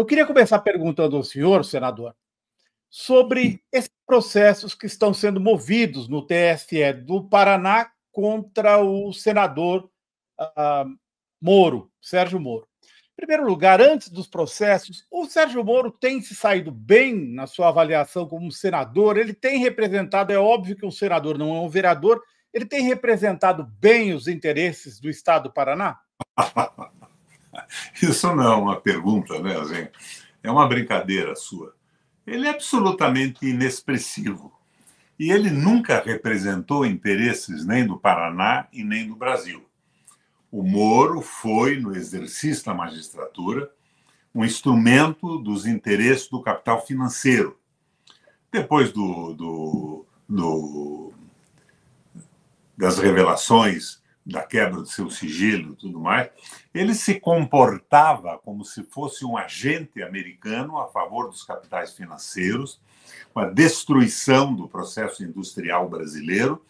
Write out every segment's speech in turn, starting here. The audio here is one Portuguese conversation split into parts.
Eu queria começar perguntando ao senhor, senador, sobre esses processos que estão sendo movidos no TSE do Paraná contra o senador uh, Moro, Sérgio Moro. Em primeiro lugar, antes dos processos, o Sérgio Moro tem se saído bem na sua avaliação como senador, ele tem representado, é óbvio que um senador não é um vereador, ele tem representado bem os interesses do Estado do Paraná? Isso não é uma pergunta, né, assim, É uma brincadeira sua. Ele é absolutamente inexpressivo. E ele nunca representou interesses nem do Paraná e nem do Brasil. O Moro foi, no exercício da magistratura, um instrumento dos interesses do capital financeiro. Depois do, do, do das revelações da quebra do seu sigilo e tudo mais, ele se comportava como se fosse um agente americano a favor dos capitais financeiros, uma destruição do processo industrial brasileiro,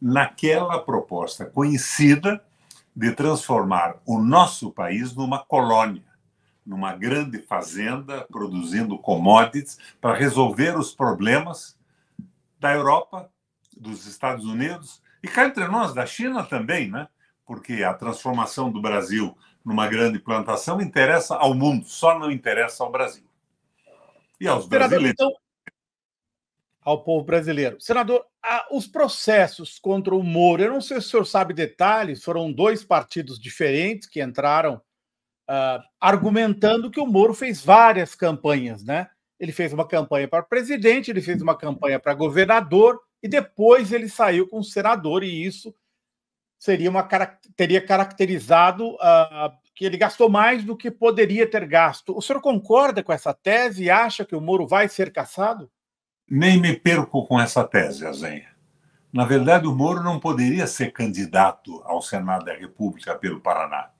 naquela proposta conhecida de transformar o nosso país numa colônia, numa grande fazenda produzindo commodities para resolver os problemas da Europa, dos Estados Unidos e cá entre nós, da China também, né? Porque a transformação do Brasil numa grande plantação interessa ao mundo, só não interessa ao Brasil. E aos Senador, brasileiros. Então, ao povo brasileiro. Senador, os processos contra o Moro, eu não sei se o senhor sabe detalhes, foram dois partidos diferentes que entraram uh, argumentando que o Moro fez várias campanhas, né? Ele fez uma campanha para presidente, ele fez uma campanha para governador, e depois ele saiu com o senador, e isso seria uma, teria caracterizado uh, que ele gastou mais do que poderia ter gasto. O senhor concorda com essa tese e acha que o Moro vai ser caçado? Nem me perco com essa tese, Azenha. Na verdade, o Moro não poderia ser candidato ao Senado da República pelo Paraná.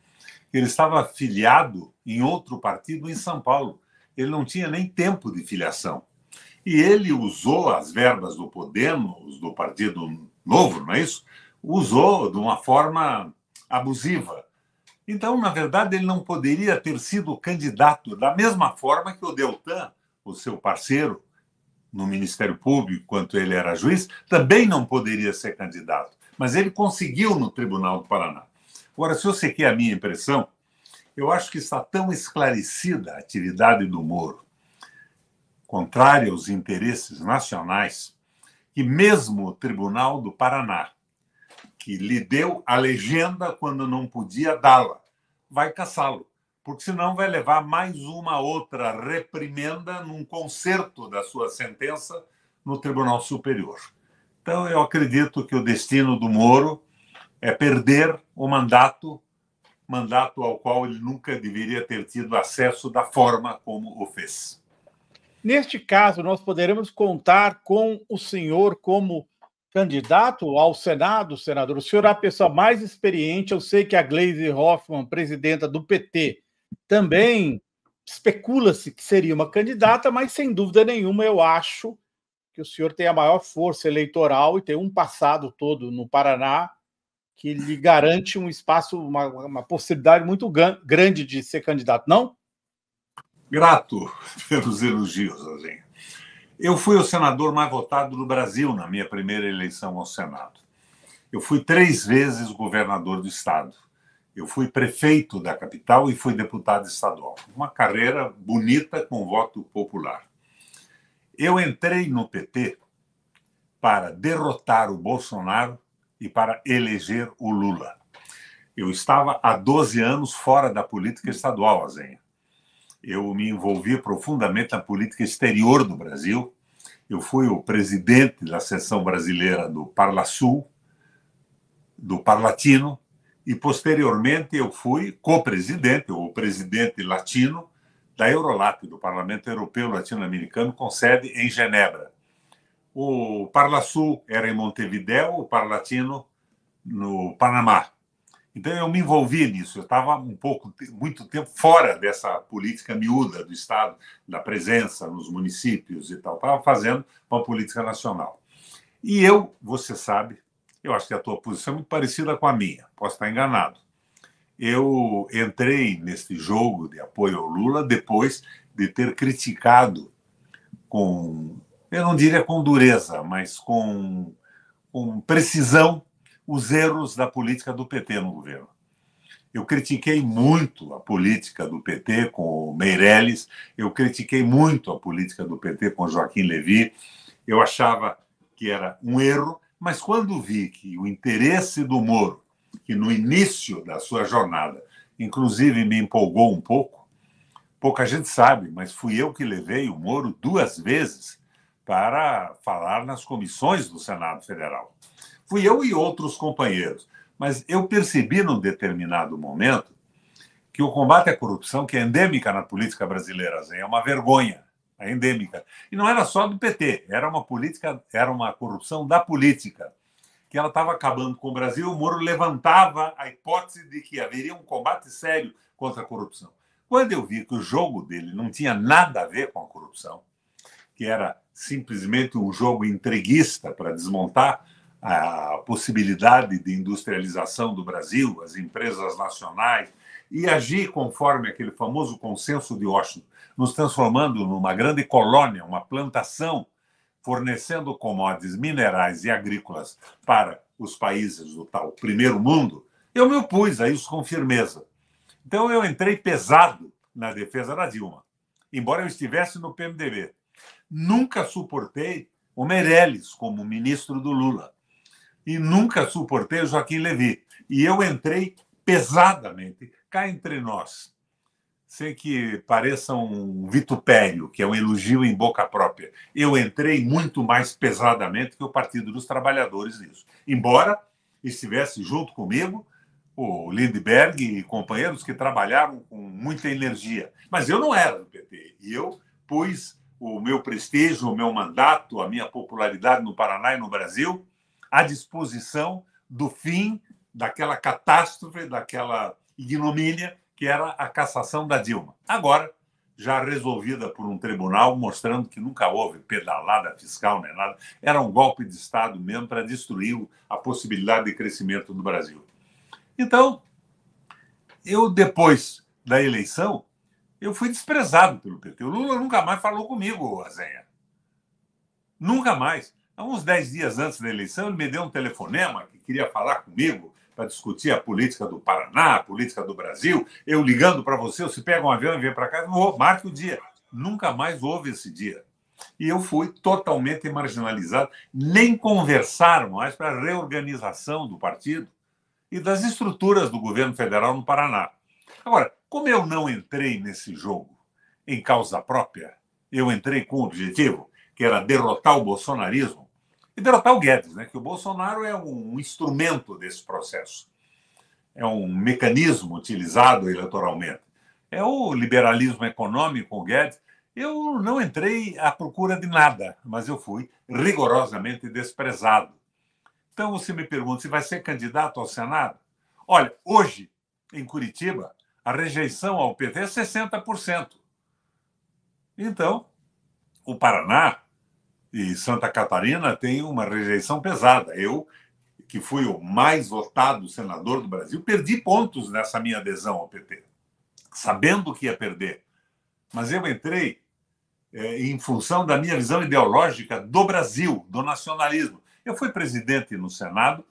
Ele estava filiado em outro partido em São Paulo. Ele não tinha nem tempo de filiação. E ele usou as verbas do Podemos, do Partido Novo, não é isso? Usou de uma forma abusiva. Então, na verdade, ele não poderia ter sido candidato da mesma forma que o Deltan, o seu parceiro no Ministério Público, quando ele era juiz, também não poderia ser candidato. Mas ele conseguiu no Tribunal do Paraná. Agora, se você quer a minha impressão, eu acho que está tão esclarecida a atividade do Moro contrária aos interesses nacionais, que mesmo o Tribunal do Paraná, que lhe deu a legenda quando não podia dá-la, vai caçá-lo, porque senão vai levar mais uma outra reprimenda num conserto da sua sentença no Tribunal Superior. Então, eu acredito que o destino do Moro é perder o mandato, mandato ao qual ele nunca deveria ter tido acesso da forma como o fez. Neste caso, nós poderemos contar com o senhor como candidato ao Senado, senador. O senhor é a pessoa mais experiente. Eu sei que a Gleise Hoffmann, presidenta do PT, também especula-se que seria uma candidata, mas sem dúvida nenhuma eu acho que o senhor tem a maior força eleitoral e tem um passado todo no Paraná que lhe garante um espaço, uma, uma possibilidade muito grande de ser candidato, não? grato pelos elogios, Rosinha. Eu fui o senador mais votado do Brasil na minha primeira eleição ao Senado. Eu fui três vezes governador do Estado. Eu fui prefeito da capital e fui deputado estadual. Uma carreira bonita com voto popular. Eu entrei no PT para derrotar o Bolsonaro e para eleger o Lula. Eu estava há 12 anos fora da política estadual, Azenha eu me envolvi profundamente na política exterior do Brasil. Eu fui o presidente da seção brasileira do Parla Sul, do Parlatino, e posteriormente eu fui co-presidente, ou presidente latino, da Eurolat, do Parlamento Europeu Latino-Americano, com sede em Genebra. O Parla Sul era em Montevideo, o Parlatino no Panamá. Então eu me envolvi nisso. Eu estava um pouco, muito tempo fora dessa política miúda do Estado, da presença nos municípios e tal. Estava fazendo uma política nacional. E eu, você sabe, eu acho que a tua posição é muito parecida com a minha. Posso estar enganado. Eu entrei neste jogo de apoio ao Lula depois de ter criticado com, eu não diria com dureza, mas com, com precisão os erros da política do PT no governo. Eu critiquei muito a política do PT com o Meirelles, eu critiquei muito a política do PT com Joaquim Levy. Eu achava que era um erro, mas quando vi que o interesse do Moro, que no início da sua jornada, inclusive me empolgou um pouco, pouca gente sabe, mas fui eu que levei o Moro duas vezes para falar nas comissões do Senado Federal. Fui eu e outros companheiros. Mas eu percebi num determinado momento que o combate à corrupção, que é endêmica na política brasileira, é uma vergonha, é endêmica. E não era só do PT, era uma política, era uma corrupção da política, que ela estava acabando com o Brasil. O Moro levantava a hipótese de que haveria um combate sério contra a corrupção. Quando eu vi que o jogo dele não tinha nada a ver com a corrupção, que era simplesmente um jogo entreguista para desmontar a possibilidade de industrialização do Brasil, as empresas nacionais, e agir conforme aquele famoso consenso de Washington, nos transformando numa grande colônia, uma plantação, fornecendo commodities minerais e agrícolas para os países do tal primeiro mundo, eu me opus a isso com firmeza. Então eu entrei pesado na defesa da Dilma, embora eu estivesse no PMDB. Nunca suportei o Meirelles como ministro do Lula e nunca suportei Joaquim Levy. E eu entrei pesadamente, cá entre nós, sem que pareça um vitupério, que é um elogio em boca própria. Eu entrei muito mais pesadamente que o Partido dos Trabalhadores nisso. Embora estivesse junto comigo o Lindbergh e companheiros que trabalharam com muita energia. Mas eu não era do PT. E eu pus o meu prestígio, o meu mandato, a minha popularidade no Paraná e no Brasil à disposição do fim daquela catástrofe, daquela ignomínia que era a cassação da Dilma. Agora, já resolvida por um tribunal, mostrando que nunca houve pedalada fiscal nem nada, era um golpe de Estado mesmo para destruir a possibilidade de crescimento do Brasil. Então, eu depois da eleição, eu fui desprezado pelo PT. O Lula nunca mais falou comigo, Azenha. Nunca mais. Há uns dez dias antes da eleição, ele me deu um telefonema que queria falar comigo para discutir a política do Paraná, a política do Brasil. Eu ligando para você, você pega um avião e vem para cá, vou, marque o dia. Nunca mais houve esse dia. E eu fui totalmente marginalizado. Nem conversaram mais para a reorganização do partido e das estruturas do governo federal no Paraná. Agora, como eu não entrei nesse jogo em causa própria, eu entrei com o objetivo, que era derrotar o bolsonarismo, e derrotar o Guedes, né? que o Bolsonaro é um instrumento desse processo, é um mecanismo utilizado eleitoralmente. É o liberalismo econômico, o Guedes. Eu não entrei à procura de nada, mas eu fui rigorosamente desprezado. Então você me pergunta se vai ser candidato ao Senado? Olha, hoje, em Curitiba, a rejeição ao PT é 60%. Então, o Paraná e Santa Catarina tem uma rejeição pesada. Eu, que fui o mais votado senador do Brasil, perdi pontos nessa minha adesão ao PT, sabendo que ia perder. Mas eu entrei é, em função da minha visão ideológica do Brasil, do nacionalismo. Eu fui presidente no Senado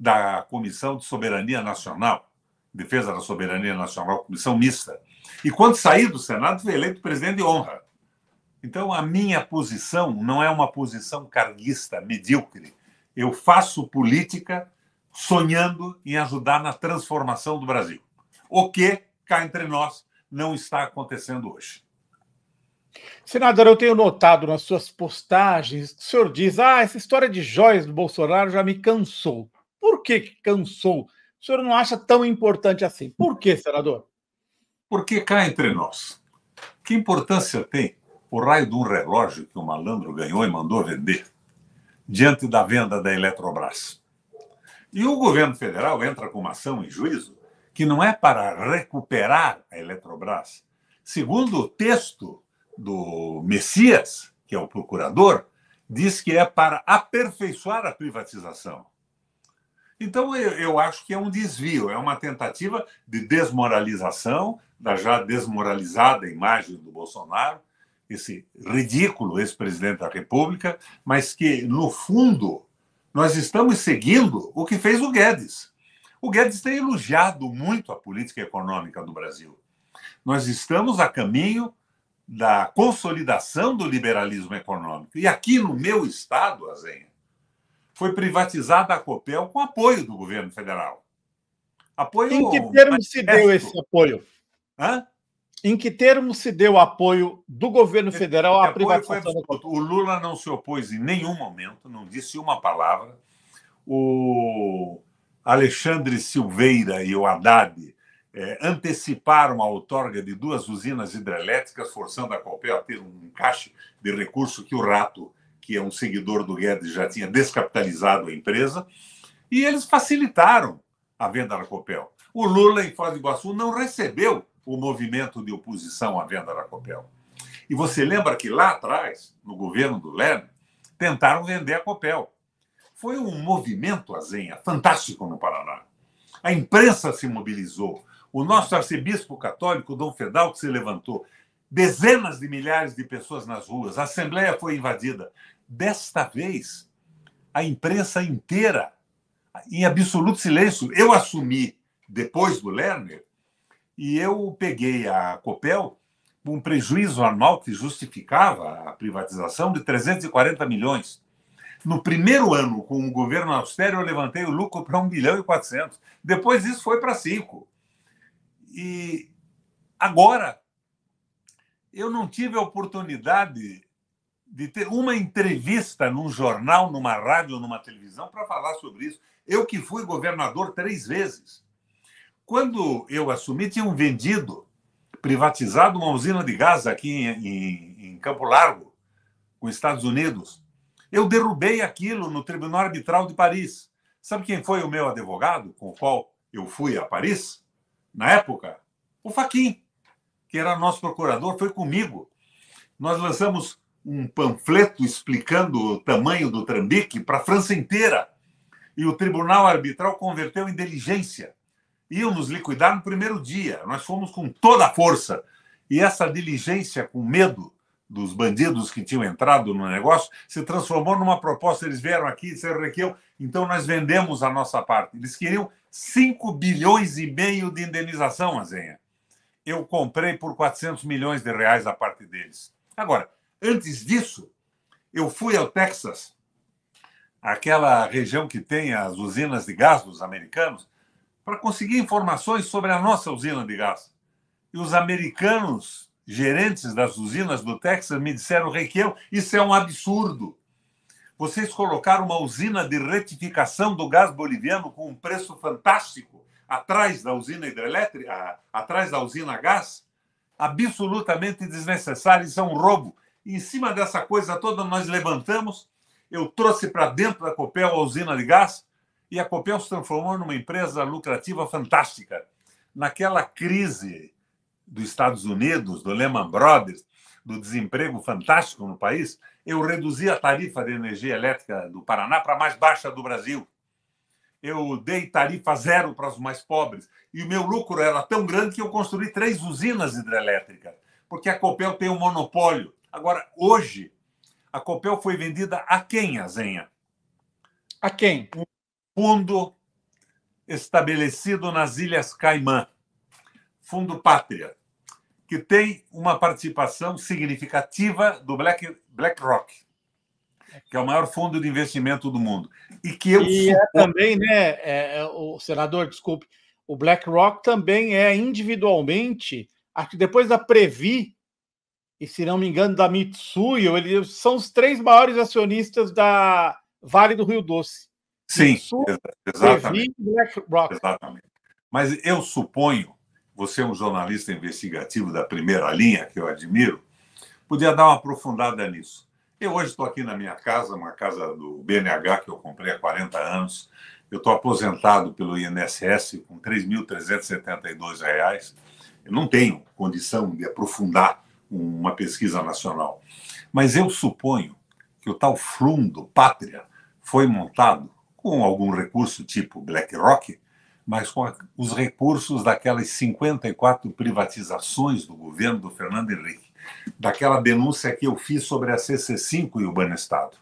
da Comissão de Soberania Nacional, Defesa da Soberania Nacional, comissão mista. E quando saí do Senado, fui eleito presidente de honra. Então, a minha posição não é uma posição carguista, medíocre. Eu faço política sonhando em ajudar na transformação do Brasil. O que, cá entre nós, não está acontecendo hoje. Senador, eu tenho notado nas suas postagens que o senhor diz: ah, essa história de joias do Bolsonaro já me cansou. Por que cansou? O senhor não acha tão importante assim? Por que, senador? Porque cá entre nós, que importância tem o raio de um relógio que o malandro ganhou e mandou vender diante da venda da Eletrobras. E o governo federal entra com uma ação em juízo que não é para recuperar a Eletrobras. Segundo o texto do Messias, que é o procurador, diz que é para aperfeiçoar a privatização. Então, eu, eu, acho que é um desvio, é uma tentativa de desmoralização da já desmoralizada imagem do Bolsonaro, esse ridículo ex-presidente da República, mas que, no fundo, nós estamos seguindo o que fez o Guedes. O Guedes tem elogiado muito a política econômica do Brasil. Nós estamos a caminho da consolidação do liberalismo econômico. E aqui no meu estado, Azenha, foi privatizada a Copel com apoio do governo federal. Apoio em que termos se deu esse apoio? Hã? em que termos se deu apoio do governo é, federal à privatização O Lula não se opôs em nenhum momento, não disse uma palavra. O Alexandre Silveira e o Haddad é, anteciparam a outorga de duas usinas hidrelétricas, forçando a Copel a ter um encaixe de recurso que o Rato, que é um seguidor do Guedes, já tinha descapitalizado a empresa. E eles facilitaram a venda da Copel. O Lula, em Foz do Iguaçu, não recebeu o movimento de oposição à venda da Copel. E você lembra que lá atrás, no governo do Leme, tentaram vender a Copel. Foi um movimento, Azenha, fantástico no Paraná. A imprensa se mobilizou. O nosso arcebispo católico, Dom Fedal, que se levantou. Dezenas de milhares de pessoas nas ruas. A Assembleia foi invadida. Desta vez, a imprensa inteira, em absoluto silêncio. Eu assumi, depois do Lerner, e eu peguei a Copel com um prejuízo anual que justificava a privatização de 340 milhões. No primeiro ano, com o governo austero, eu levantei o lucro para 1 bilhão e 400. Depois isso foi para 5. E agora, eu não tive a oportunidade de ter uma entrevista num jornal, numa rádio, numa televisão para falar sobre isso. Eu que fui governador três vezes. Quando eu assumi, tinham vendido, privatizado uma usina de gás aqui em, em, em Campo Largo, com os Estados Unidos. Eu derrubei aquilo no Tribunal Arbitral de Paris. Sabe quem foi o meu advogado com o qual eu fui a Paris? Na época, o Faquin, que era nosso procurador, foi comigo. Nós lançamos um panfleto explicando o tamanho do trambique para a França inteira. E o Tribunal Arbitral converteu em diligência iam nos liquidar no primeiro dia. Nós fomos com toda a força. E essa diligência com medo dos bandidos que tinham entrado no negócio se transformou numa proposta. Eles vieram aqui e disseram, Requeu, então nós vendemos a nossa parte. Eles queriam 5 bilhões e meio de indenização, Azenha. Eu comprei por 400 milhões de reais a parte deles. Agora, antes disso, eu fui ao Texas, aquela região que tem as usinas de gás dos americanos, para conseguir informações sobre a nossa usina de gás. E os americanos, gerentes das usinas do Texas, me disseram, Requião, isso é um absurdo. Vocês colocaram uma usina de retificação do gás boliviano com um preço fantástico atrás da usina hidrelétrica, ah, atrás da usina gás, absolutamente desnecessário, isso é um roubo. E em cima dessa coisa toda, nós levantamos, eu trouxe para dentro da Copel a usina de gás, e a Copel se transformou numa empresa lucrativa fantástica. Naquela crise dos Estados Unidos, do Lehman Brothers, do desemprego fantástico no país, eu reduzi a tarifa de energia elétrica do Paraná para a mais baixa do Brasil. Eu dei tarifa zero para os mais pobres. E o meu lucro era tão grande que eu construí três usinas hidrelétricas, porque a Copel tem um monopólio. Agora, hoje, a Copel foi vendida a quem, Azenha? A quem? Um fundo estabelecido nas Ilhas Caimã, Fundo Pátria, que tem uma participação significativa do Black, BlackRock, que é o maior fundo de investimento do mundo. E que eu e é também, né, é, é, o senador, desculpe, o BlackRock também é individualmente, acho que depois da Previ, e se não me engano, da Mitsui, eles são os três maiores acionistas da Vale do Rio Doce. Sim, exatamente. Exatamente. Mas eu suponho, você é um jornalista investigativo da primeira linha, que eu admiro, podia dar uma aprofundada nisso. Eu hoje estou aqui na minha casa, uma casa do BNH que eu comprei há 40 anos. Eu estou aposentado pelo INSS com R$ reais. Eu não tenho condição de aprofundar uma pesquisa nacional. Mas eu suponho que o tal fundo Pátria foi montado com algum recurso tipo BlackRock, mas com a, os recursos daquelas 54 privatizações do governo do Fernando Henrique, daquela denúncia que eu fiz sobre a CC5 e o Banestado,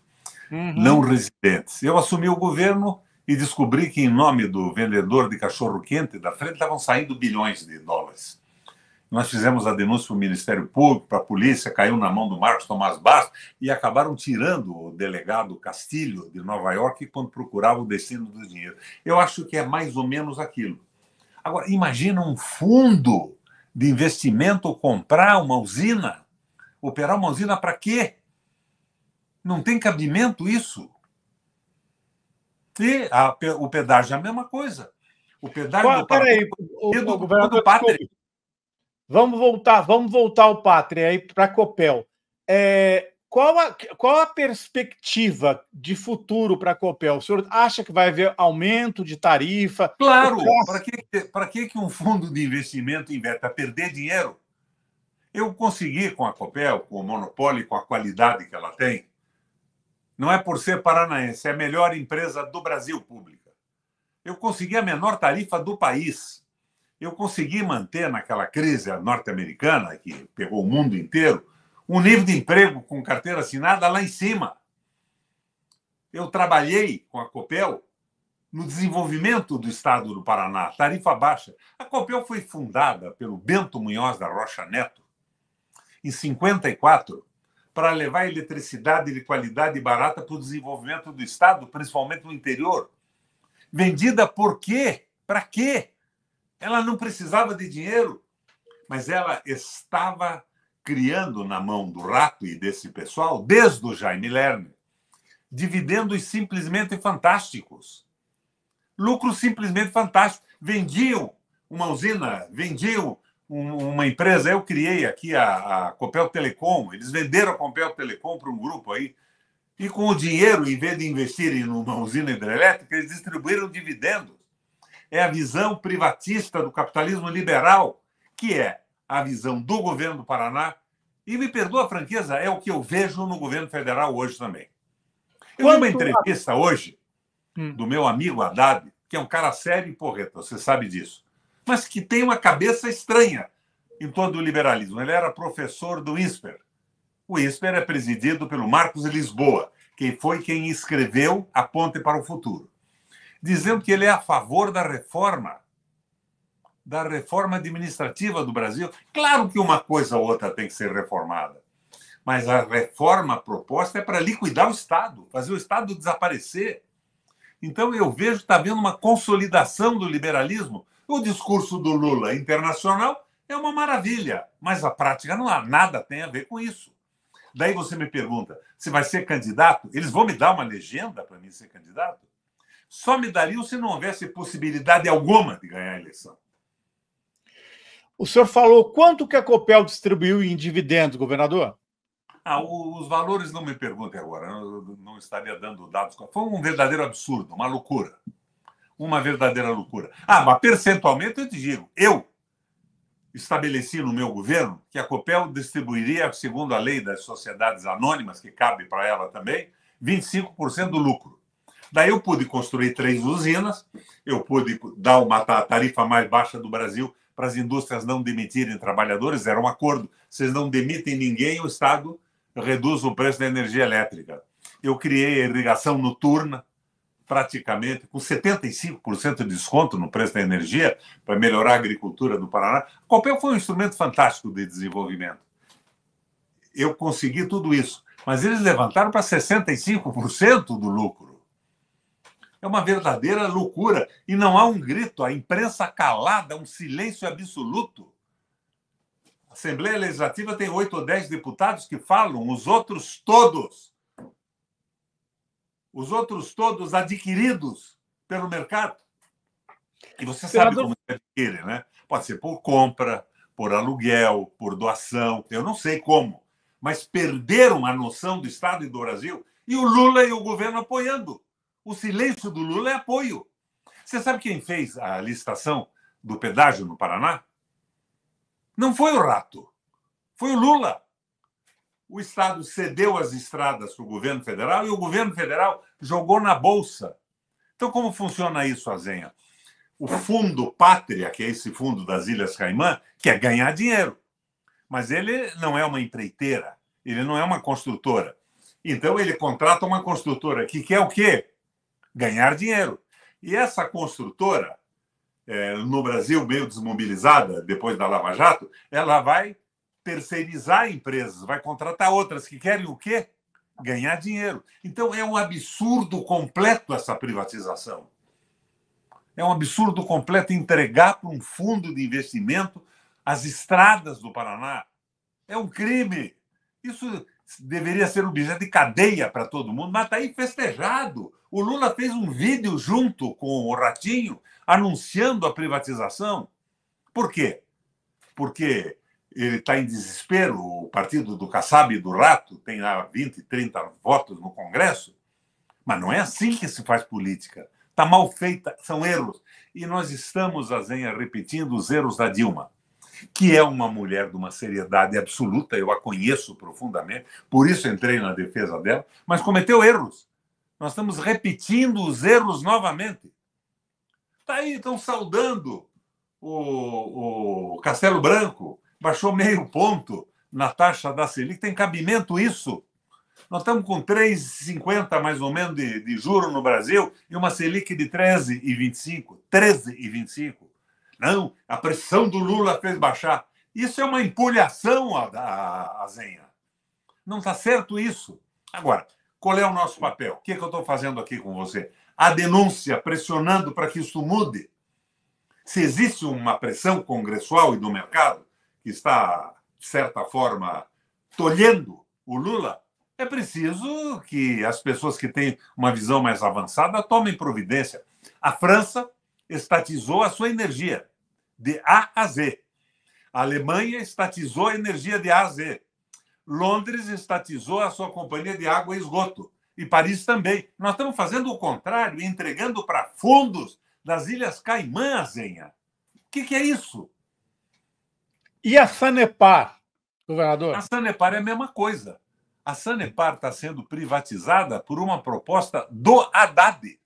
uhum. não residentes. Eu assumi o governo e descobri que, em nome do vendedor de cachorro-quente da frente, estavam saindo bilhões de dólares. Nós fizemos a denúncia para o Ministério Público, para a polícia, caiu na mão do Marcos Tomás Bastos e acabaram tirando o delegado Castilho de Nova York quando procurava o destino do dinheiro. Eu acho que é mais ou menos aquilo. Agora, imagina um fundo de investimento comprar uma usina, operar uma usina para quê? Não tem cabimento isso. E a, o pedágio é a mesma coisa. O pedágio Qual, do Peraí, o, é o, o governador, do Pátria. Vamos voltar, vamos voltar ao Pátria aí para Copel. É, qual, a, qual a perspectiva de futuro para a Copel? O senhor acha que vai haver aumento de tarifa? Claro, é para que, que, um fundo de investimento investe? Para perder dinheiro? Eu consegui com a Copel, com o monopólio, com a qualidade que ela tem, não é por ser paranaense, é a melhor empresa do Brasil pública. Eu consegui a menor tarifa do país eu consegui manter naquela crise norte-americana, que pegou o mundo inteiro, um nível de emprego com carteira assinada lá em cima. Eu trabalhei com a Copel no desenvolvimento do estado do Paraná, tarifa baixa. A Copel foi fundada pelo Bento Munhoz da Rocha Neto em 54 para levar eletricidade de qualidade barata para o desenvolvimento do estado, principalmente no interior. Vendida por quê? Para quê? Ela não precisava de dinheiro, mas ela estava criando na mão do rato e desse pessoal, desde o Jaime Lerner, dividendos simplesmente fantásticos. Lucros simplesmente fantásticos. Vendiam uma usina, vendiam uma empresa. Eu criei aqui a, a Copel Telecom. Eles venderam a Copel Telecom para um grupo aí. E com o dinheiro, em vez de investirem numa usina hidrelétrica, eles distribuíram dividendos é a visão privatista do capitalismo liberal, que é a visão do governo do Paraná. E me perdoa a franqueza, é o que eu vejo no governo federal hoje também. Eu vi uma entrevista hoje hum. do meu amigo Haddad, que é um cara sério e porreta, você sabe disso, mas que tem uma cabeça estranha em todo o liberalismo. Ele era professor do INSPER. O INSPER é presidido pelo Marcos Lisboa, que foi quem escreveu A Ponte para o Futuro dizendo que ele é a favor da reforma, da reforma administrativa do Brasil. Claro que uma coisa ou outra tem que ser reformada, mas a reforma proposta é para liquidar o Estado, fazer o Estado desaparecer. Então eu vejo que está havendo uma consolidação do liberalismo. O discurso do Lula internacional é uma maravilha, mas a prática não há nada tem a ver com isso. Daí você me pergunta, se vai ser candidato? Eles vão me dar uma legenda para mim ser candidato? só me dariam se não houvesse possibilidade alguma de ganhar a eleição. O senhor falou quanto que a Copel distribuiu em dividendos, governador? Ah, os valores não me perguntem agora, eu não estaria dando dados. Foi um verdadeiro absurdo, uma loucura. Uma verdadeira loucura. Ah, mas percentualmente eu te digo, eu estabeleci no meu governo que a Copel distribuiria, segundo a lei das sociedades anônimas, que cabe para ela também, 25% do lucro. Daí eu pude construir três usinas, eu pude dar uma tarifa mais baixa do Brasil para as indústrias não demitirem trabalhadores, era um acordo. Vocês não demitem ninguém, o Estado reduz o preço da energia elétrica. Eu criei a irrigação noturna, praticamente, com 75% de desconto no preço da energia, para melhorar a agricultura do Paraná. O Copel foi um instrumento fantástico de desenvolvimento. Eu consegui tudo isso, mas eles levantaram para 65% do lucro. É uma verdadeira loucura. E não há um grito, a imprensa calada, um silêncio absoluto. A Assembleia Legislativa tem oito ou dez deputados que falam, os outros todos. Os outros todos adquiridos pelo mercado. E você sabe como se adquire, né? Pode ser por compra, por aluguel, por doação, eu não sei como. Mas perderam a noção do Estado e do Brasil e o Lula e o governo apoiando. O silêncio do Lula é apoio. Você sabe quem fez a licitação do pedágio no Paraná? Não foi o Rato, foi o Lula. O Estado cedeu as estradas para o governo federal e o governo federal jogou na bolsa. Então, como funciona isso, Azenha? O fundo Pátria, que é esse fundo das Ilhas Caimã, quer ganhar dinheiro. Mas ele não é uma empreiteira, ele não é uma construtora. Então, ele contrata uma construtora que quer o quê? ganhar dinheiro. E essa construtora, é, no Brasil meio desmobilizada depois da Lava Jato, ela vai terceirizar empresas, vai contratar outras que querem o quê? Ganhar dinheiro. Então é um absurdo completo essa privatização. É um absurdo completo entregar para um fundo de investimento as estradas do Paraná. É um crime. Isso deveria ser objeto de cadeia para todo mundo, mas está aí festejado. O Lula fez um vídeo junto com o Ratinho anunciando a privatização. Por quê? Porque ele está em desespero, o partido do Kassab e do Rato tem lá 20, 30 votos no Congresso, mas não é assim que se faz política. Está mal feita, são erros. E nós estamos, Azenha, repetindo os erros da Dilma que é uma mulher de uma seriedade absoluta, eu a conheço profundamente, por isso entrei na defesa dela, mas cometeu erros. Nós estamos repetindo os erros novamente. Está aí, estão saudando o, o Castelo Branco, baixou meio ponto na taxa da Selic, tem cabimento isso? Nós estamos com 3,50 mais ou menos de, de juro no Brasil e uma Selic de 13,25. 13,25. Não, a pressão do Lula fez baixar. Isso é uma empolhação, a, a, a Zenha. Não está certo isso. Agora, qual é o nosso papel? O que, é que eu estou fazendo aqui com você? A denúncia, pressionando para que isso mude. Se existe uma pressão congressual e do mercado que está, de certa forma, tolhendo o Lula, é preciso que as pessoas que têm uma visão mais avançada tomem providência. A França estatizou a sua energia de A a Z. A Alemanha estatizou a energia de A a Z. Londres estatizou a sua companhia de água e esgoto. E Paris também. Nós estamos fazendo o contrário, entregando para fundos das Ilhas Caimã, Zenha. O que, que é isso? E a Sanepar, governador? A Sanepar é a mesma coisa. A Sanepar está sendo privatizada por uma proposta do Haddad.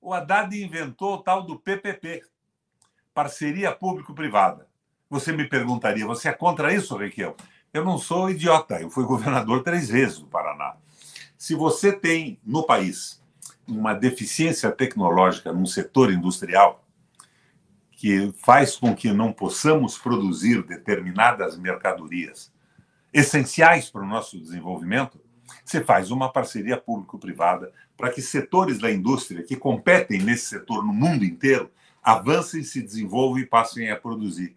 O Haddad inventou o tal do PPP parceria público-privada. Você me perguntaria, você é contra isso, Requião? Eu não sou idiota, eu fui governador três vezes do Paraná. Se você tem no país uma deficiência tecnológica num setor industrial que faz com que não possamos produzir determinadas mercadorias essenciais para o nosso desenvolvimento, você faz uma parceria público-privada para que setores da indústria que competem nesse setor no mundo inteiro avancem, se desenvolvam e passem a produzir.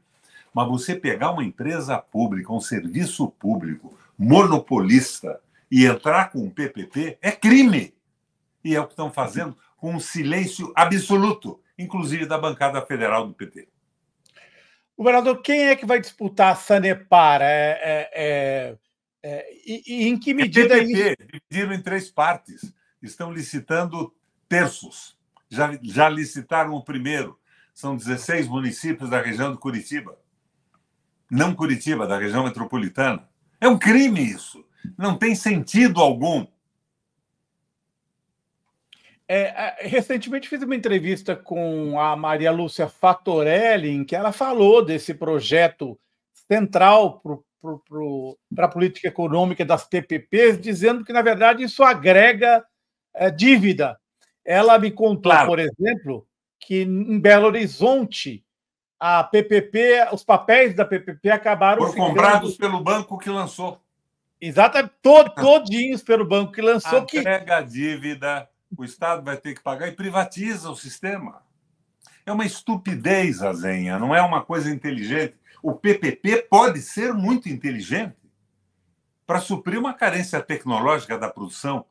Mas você pegar uma empresa pública, um serviço público monopolista e entrar com um PPP é crime. E é o que estão fazendo com um silêncio absoluto, inclusive da bancada federal do PT. Governador, quem é que vai disputar a Sanepar? É, é, é, é e, e, em que é medida. É PPP, dividiram em três partes. Estão licitando terços já, já licitaram o primeiro. São 16 municípios da região de Curitiba. Não Curitiba, da região metropolitana. É um crime isso. Não tem sentido algum. É, é recentemente fiz uma entrevista com a Maria Lúcia Fatorelli, em que ela falou desse projeto central para pro, pro, a política econômica das TPPs, dizendo que, na verdade, isso agrega é, dívida ela me contou, claro. por exemplo, que em Belo Horizonte a PPP, os papéis da PPP acabaram foram ficando... comprados pelo banco que lançou. Exatamente, todo, todinhos pelo banco que lançou. Agrega que pega a dívida, o Estado vai ter que pagar e privatiza o sistema. É uma estupidez, Azenha, não é uma coisa inteligente. O PPP pode ser muito inteligente para suprir uma carência tecnológica da produção,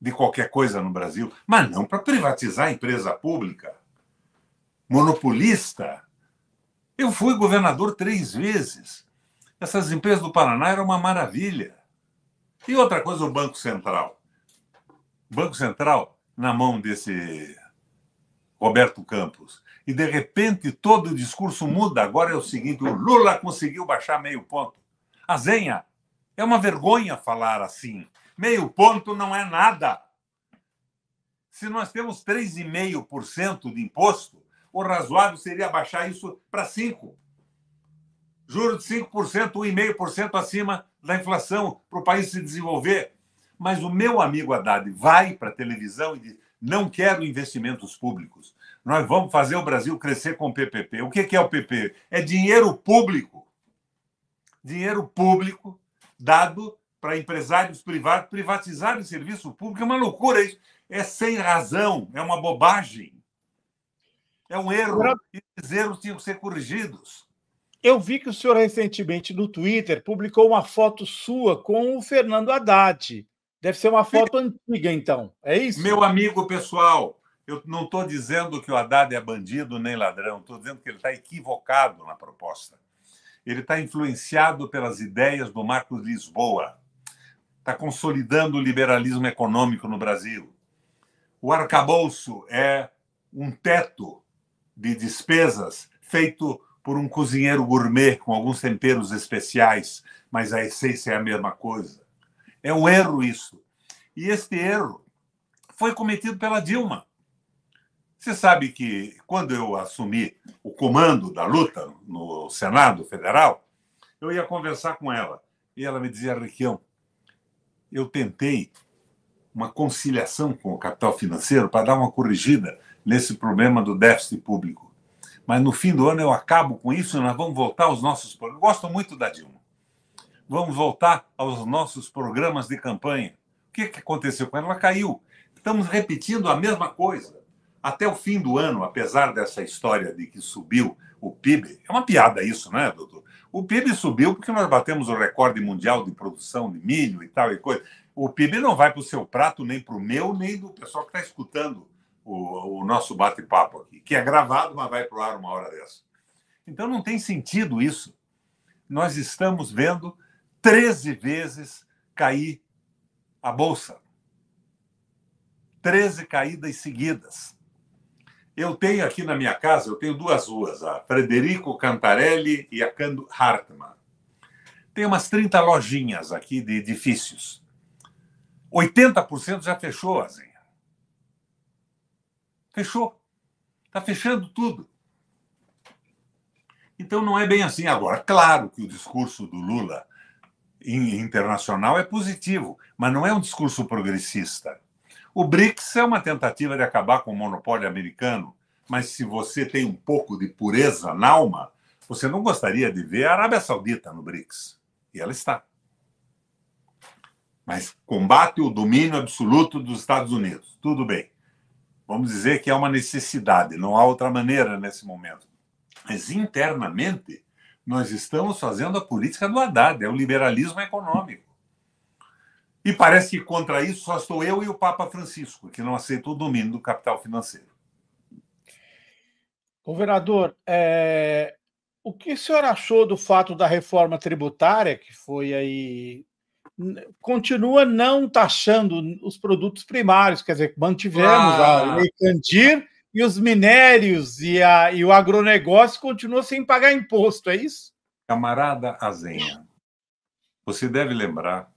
de qualquer coisa no Brasil, mas não para privatizar a empresa pública, monopolista. Eu fui governador três vezes. Essas empresas do Paraná eram uma maravilha. E outra coisa, o Banco Central. O Banco Central na mão desse Roberto Campos. E de repente todo o discurso muda. Agora é o seguinte: o Lula conseguiu baixar meio ponto. A Zenha, é uma vergonha falar assim. Meio ponto não é nada. Se nós temos 3,5% de imposto, o razoável seria baixar isso para 5%. Juro de 5%, 1,5% acima da inflação para o país se desenvolver. Mas o meu amigo Haddad vai para a televisão e diz: não quero investimentos públicos. Nós vamos fazer o Brasil crescer com o PPP. O que é o PPP? É dinheiro público. Dinheiro público dado para empresários privados privatizar o serviço público. É uma loucura isso. É sem razão, é uma bobagem. É um erro. E esses erros tinham que ser corrigidos. Eu vi que o senhor recentemente no Twitter publicou uma foto sua com o Fernando Haddad. Deve ser uma foto Sim. antiga, então. É isso? Meu amigo pessoal, eu não estou dizendo que o Haddad é bandido nem ladrão. Estou dizendo que ele está equivocado na proposta. Ele está influenciado pelas ideias do Marcos Lisboa está consolidando o liberalismo econômico no Brasil. O arcabouço é um teto de despesas feito por um cozinheiro gourmet com alguns temperos especiais, mas a essência é a mesma coisa. É um erro isso. E este erro foi cometido pela Dilma. Você sabe que quando eu assumi o comando da luta no Senado Federal, eu ia conversar com ela e ela me dizia, Riquião eu tentei uma conciliação com o capital financeiro para dar uma corrigida nesse problema do déficit público. Mas no fim do ano eu acabo com isso e nós vamos voltar aos nossos programas. Eu gosto muito da Dilma. Vamos voltar aos nossos programas de campanha. O que, que aconteceu com ela? Ela caiu. Estamos repetindo a mesma coisa. Até o fim do ano, apesar dessa história de que subiu o PIB, é uma piada isso, né, doutor? O PIB subiu porque nós batemos o recorde mundial de produção de milho e tal e coisa. O PIB não vai para o seu prato, nem para o meu, nem do pessoal que está escutando o, o nosso bate-papo aqui, que é gravado, mas vai para o ar uma hora dessa. Então não tem sentido isso. Nós estamos vendo 13 vezes cair a bolsa. 13 caídas seguidas. Eu tenho aqui na minha casa, eu tenho duas ruas, a Frederico Cantarelli e a Cando Hartmann. Tem umas 30 lojinhas aqui de edifícios. 80% já fechou, Azenha. Fechou. Está fechando tudo. Então não é bem assim agora. Claro que o discurso do Lula internacional é positivo, mas não é um discurso progressista. O BRICS é uma tentativa de acabar com o monopólio americano, mas se você tem um pouco de pureza na alma, você não gostaria de ver a Arábia Saudita no BRICS. E ela está. Mas combate o domínio absoluto dos Estados Unidos. Tudo bem. Vamos dizer que é uma necessidade, não há outra maneira nesse momento. Mas internamente, nós estamos fazendo a política do Haddad, é o liberalismo econômico. E parece que contra isso só estou eu e o Papa Francisco, que não aceitou o domínio do capital financeiro. Governador, é... o que o senhor achou do fato da reforma tributária, que foi aí. Continua não taxando os produtos primários, quer dizer, mantivemos ah. a lei Candir e os minérios e, a... e o agronegócio continua sem pagar imposto, é isso? Camarada Azenha, você deve lembrar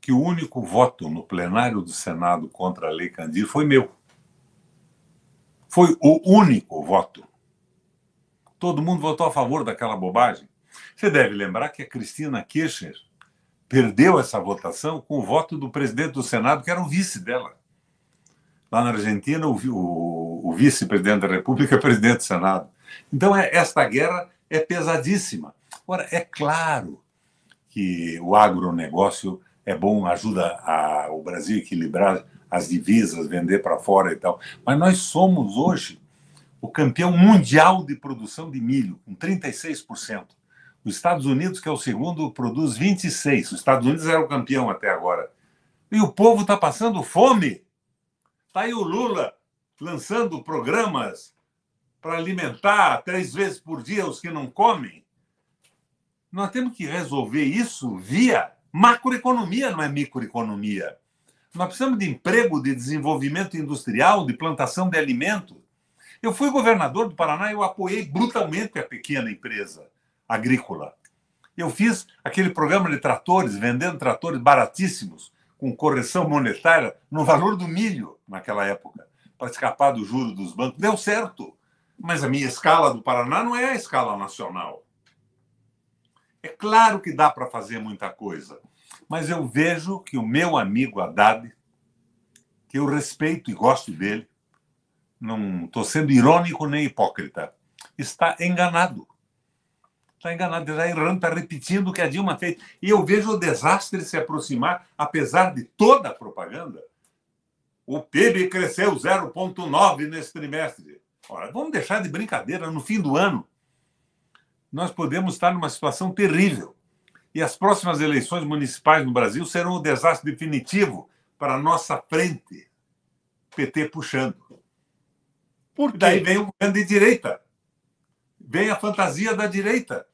que o único voto no plenário do Senado contra a Lei Candir foi meu. Foi o único voto. Todo mundo votou a favor daquela bobagem. Você deve lembrar que a Cristina Kirchner perdeu essa votação com o voto do presidente do Senado, que era o vice dela. Lá na Argentina, o, o, o vice-presidente da República é presidente do Senado. Então, é, esta guerra é pesadíssima. Agora, é claro que o agronegócio é bom, ajuda a, o Brasil a equilibrar as divisas, vender para fora e tal. Mas nós somos hoje o campeão mundial de produção de milho, com 36%. Os Estados Unidos, que é o segundo, produz 26%. Os Estados Unidos era o campeão até agora. E o povo está passando fome. Está aí o Lula lançando programas para alimentar três vezes por dia os que não comem. Nós temos que resolver isso via Macroeconomia não é microeconomia. Nós precisamos de emprego, de desenvolvimento industrial, de plantação de alimento. Eu fui governador do Paraná e eu apoiei brutalmente a pequena empresa agrícola. Eu fiz aquele programa de tratores, vendendo tratores baratíssimos, com correção monetária, no valor do milho naquela época, para escapar do juro dos bancos. Deu certo, mas a minha escala do Paraná não é a escala nacional. É claro que dá para fazer muita coisa, mas eu vejo que o meu amigo Haddad, que eu respeito e gosto dele, não estou sendo irônico nem hipócrita, está enganado. Está enganado, está errando, está repetindo o que a Dilma fez. E eu vejo o desastre se aproximar, apesar de toda a propaganda. O PIB cresceu 0,9 nesse trimestre. Ora, vamos deixar de brincadeira no fim do ano nós podemos estar numa situação terrível. E as próximas eleições municipais no Brasil serão o desastre definitivo para a nossa frente. PT puxando. Por quê? daí vem o governo de direita. Vem a fantasia da direita.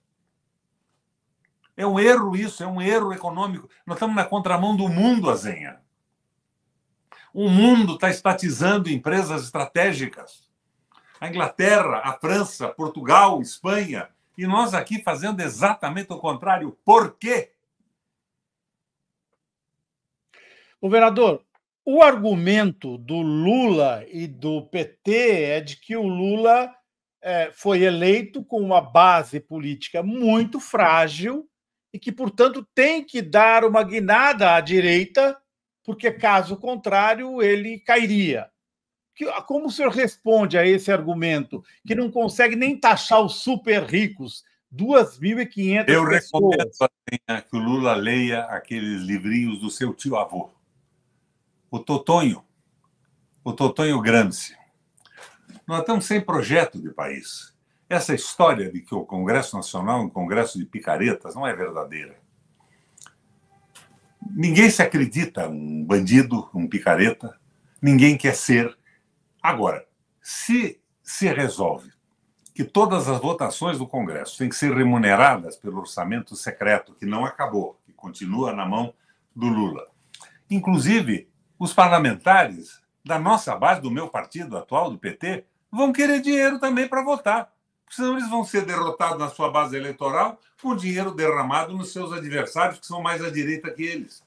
É um erro isso, é um erro econômico. Nós estamos na contramão do mundo, Azenha. O mundo está estatizando empresas estratégicas. A Inglaterra, a França, Portugal, Espanha, e nós aqui fazendo exatamente o contrário. Por quê? O vereador, o argumento do Lula e do PT é de que o Lula é, foi eleito com uma base política muito frágil e que, portanto, tem que dar uma guinada à direita, porque, caso contrário, ele cairia que, ah, como o senhor responde a esse argumento, que não consegue nem taxar os super ricos? 2.500 pessoas. Eu recomendo assim, né, que o Lula leia aqueles livrinhos do seu tio avô. O Totonho. O Totonho Gramsci. Nós estamos sem projeto de país. Essa história de que o Congresso Nacional é um congresso de picaretas não é verdadeira. Ninguém se acredita um bandido, um picareta. Ninguém quer ser. Agora, se se resolve que todas as votações do Congresso têm que ser remuneradas pelo orçamento secreto, que não acabou, que continua na mão do Lula, inclusive os parlamentares da nossa base, do meu partido atual, do PT, vão querer dinheiro também para votar. Porque senão eles vão ser derrotados na sua base eleitoral com dinheiro derramado nos seus adversários, que são mais à direita que eles.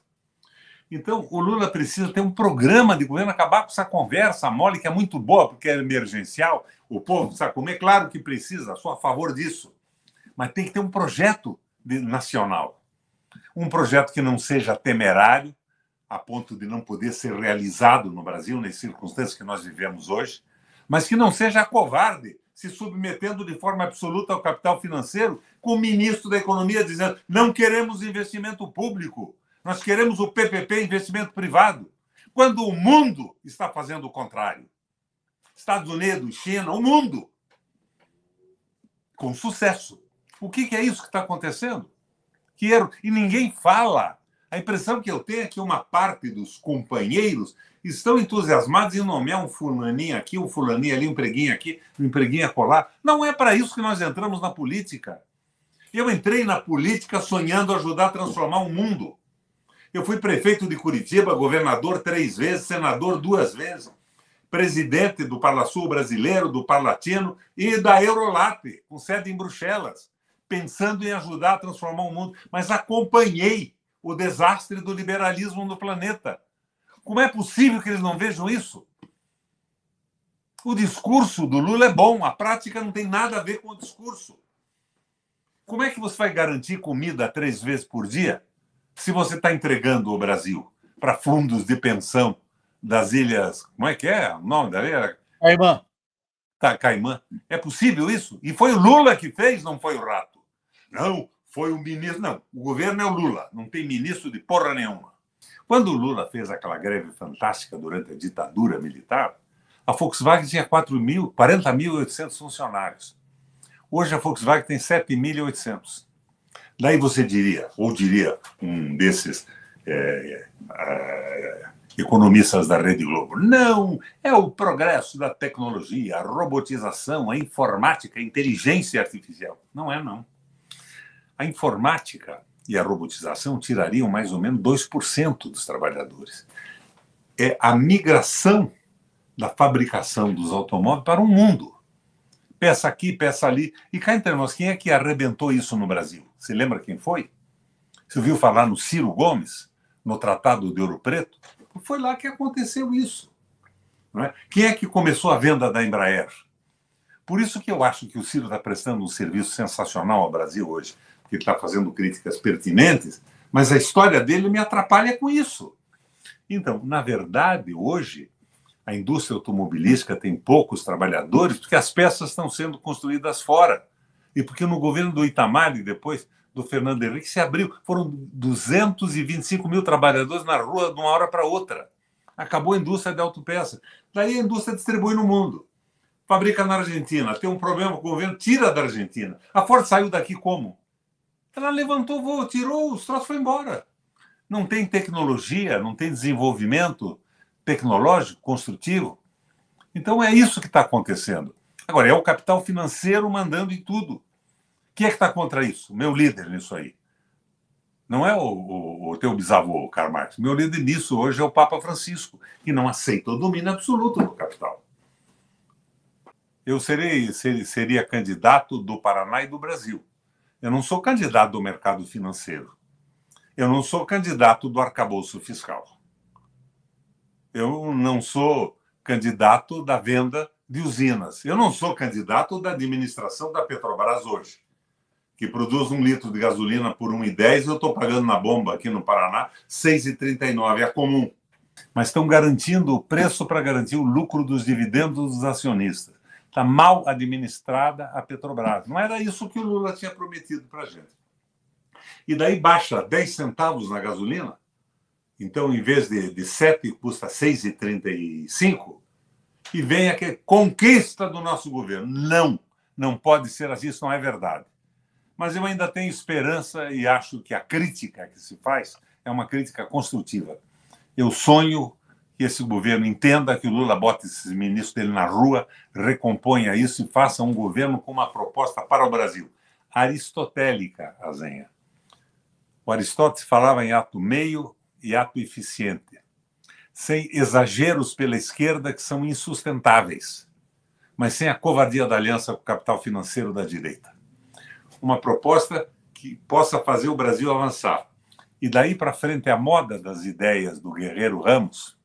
Então, o Lula precisa ter um programa de governo, acabar com essa conversa mole, que é muito boa, porque é emergencial, o povo precisa comer, claro que precisa, sou a favor disso. Mas tem que ter um projeto nacional. Um projeto que não seja temerário, a ponto de não poder ser realizado no Brasil, nas circunstâncias que nós vivemos hoje, mas que não seja covarde, se submetendo de forma absoluta ao capital financeiro, com o ministro da Economia dizendo: não queremos investimento público. Nós queremos o PPP, investimento privado, quando o mundo está fazendo o contrário. Estados Unidos, China, o mundo. Com sucesso. O que, é isso que está acontecendo? Quero E ninguém fala. A impressão que eu tenho é que uma parte dos companheiros estão entusiasmados em nomear um fulaninho aqui, um fulaninho ali, um preguinho aqui, um preguinho acolá. Não é para isso que nós entramos na política. Eu entrei na política sonhando ajudar a transformar o mundo. Eu fui prefeito de Curitiba, governador três vezes, senador duas vezes, presidente do Parlasul brasileiro, do Parlatino e da Eurolat, com sede em Bruxelas, pensando em ajudar a transformar o mundo. Mas acompanhei o desastre do liberalismo no planeta. Como é possível que eles não vejam isso? O discurso do Lula é bom, a prática não tem nada a ver com o discurso. Como é que você vai garantir comida três vezes por dia se você está entregando o Brasil para fundos de pensão das ilhas. Como é que é o nome da ilha? Caimã. Tá, Caimã. É possível isso? E foi o Lula que fez, não foi o Rato. Não, foi o ministro. Não, o governo é o Lula, não tem ministro de porra nenhuma. Quando o Lula fez aquela greve fantástica durante a ditadura militar, a Volkswagen tinha 4 mil, 40.800 funcionários. Hoje a Volkswagen tem 7.800. Daí você diria, ou diria um desses é, é, é, economistas da Rede Globo, não, é o progresso da tecnologia, a robotização, a informática, a inteligência artificial. Não é, não. A informática e a robotização tirariam mais ou menos 2% dos trabalhadores. É a migração da fabricação dos automóveis para o um mundo. Peça aqui, peça ali. E cá entre nós, quem é que arrebentou isso no Brasil? se lembra quem foi? Você ouviu falar no Ciro Gomes, no Tratado de Ouro Preto? Foi lá que aconteceu isso. É? Quem é que começou a venda da Embraer? Por isso que eu acho que o Ciro está prestando um serviço sensacional ao Brasil hoje, que está fazendo críticas pertinentes, mas a história dele me atrapalha com isso. Então, na verdade, hoje, a indústria automobilística tem poucos trabalhadores porque as peças estão sendo construídas fora. E porque no governo do Itamar e depois do Fernando Henrique se abriu, foram 225 mil trabalhadores na rua de uma hora para outra. Acabou a indústria de autopeça. Daí a indústria distribui no mundo. Fabrica na Argentina, tem um problema com o governo, tira da Argentina. A Ford saiu daqui como? Ela levantou voo, tirou, os troços foi embora. Não tem tecnologia, não tem desenvolvimento tecnológico, construtivo. Então é isso que está acontecendo. Agora, é o capital financeiro mandando em tudo. Quem é que está contra isso? Meu líder nisso aí. Não é o, o, o teu bisavô, Karl Marx. Meu líder nisso hoje é o Papa Francisco, que não aceita o domínio absoluto do capital. Eu serei, ser, seria candidato do Paraná e do Brasil. Eu não sou candidato do mercado financeiro. Eu não sou candidato do arcabouço fiscal. Eu não sou candidato da venda de usinas. Eu não sou candidato da administração da Petrobras hoje, que produz um litro de gasolina por 1,10 eu estou pagando na bomba aqui no Paraná 6,39, é comum. Mas estão garantindo o preço para garantir o lucro dos dividendos dos acionistas. Está mal administrada a Petrobras. Não era isso que o Lula tinha prometido para a gente. E daí baixa 10 centavos na gasolina. Então, em vez de, de 7, custa 6,35 e venha que conquista do nosso governo. Não, não pode ser assim, isso não é verdade. Mas eu ainda tenho esperança e acho que a crítica que se faz é uma crítica construtiva. Eu sonho que esse governo entenda que o Lula bote esses ministros dele na rua, recomponha isso e faça um governo com uma proposta para o Brasil. Aristotélica, Azenha. O Aristóteles falava em ato meio e ato eficiente sem exageros pela esquerda que são insustentáveis, mas sem a covardia da aliança com o capital financeiro da direita. Uma proposta que possa fazer o Brasil avançar. E daí para frente, a moda das ideias do guerreiro Ramos,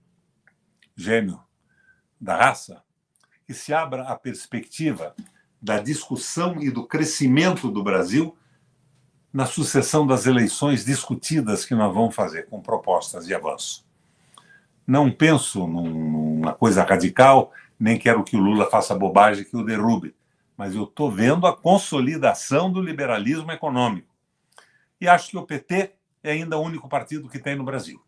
gênio da raça, que se abra a perspectiva da discussão e do crescimento do Brasil na sucessão das eleições discutidas que nós vamos fazer, com propostas de avanço não penso num, numa coisa radical, nem quero que o Lula faça bobagem que o derrube, mas eu estou vendo a consolidação do liberalismo econômico. E acho que o PT é ainda o único partido que tem no Brasil.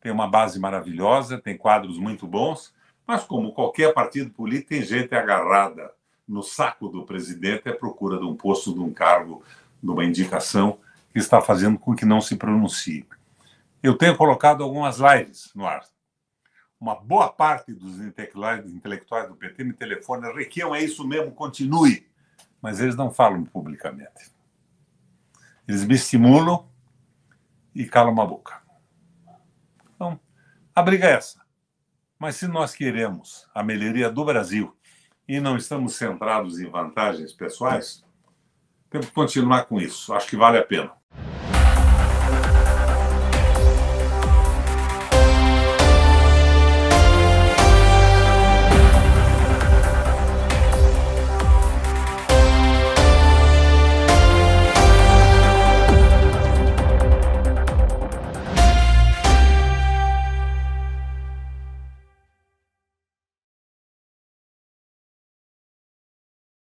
Tem uma base maravilhosa, tem quadros muito bons, mas como qualquer partido político, tem gente agarrada no saco do presidente à procura de um posto, de um cargo, de uma indicação que está fazendo com que não se pronuncie. Eu tenho colocado algumas lives no ar. Uma boa parte dos intelectuais do PT me telefona, Requião, é isso mesmo, continue. Mas eles não falam publicamente. Eles me estimulam e calam a boca. Então, a briga é essa. Mas se nós queremos a melhoria do Brasil e não estamos centrados em vantagens pessoais, temos que continuar com isso. Acho que vale a pena.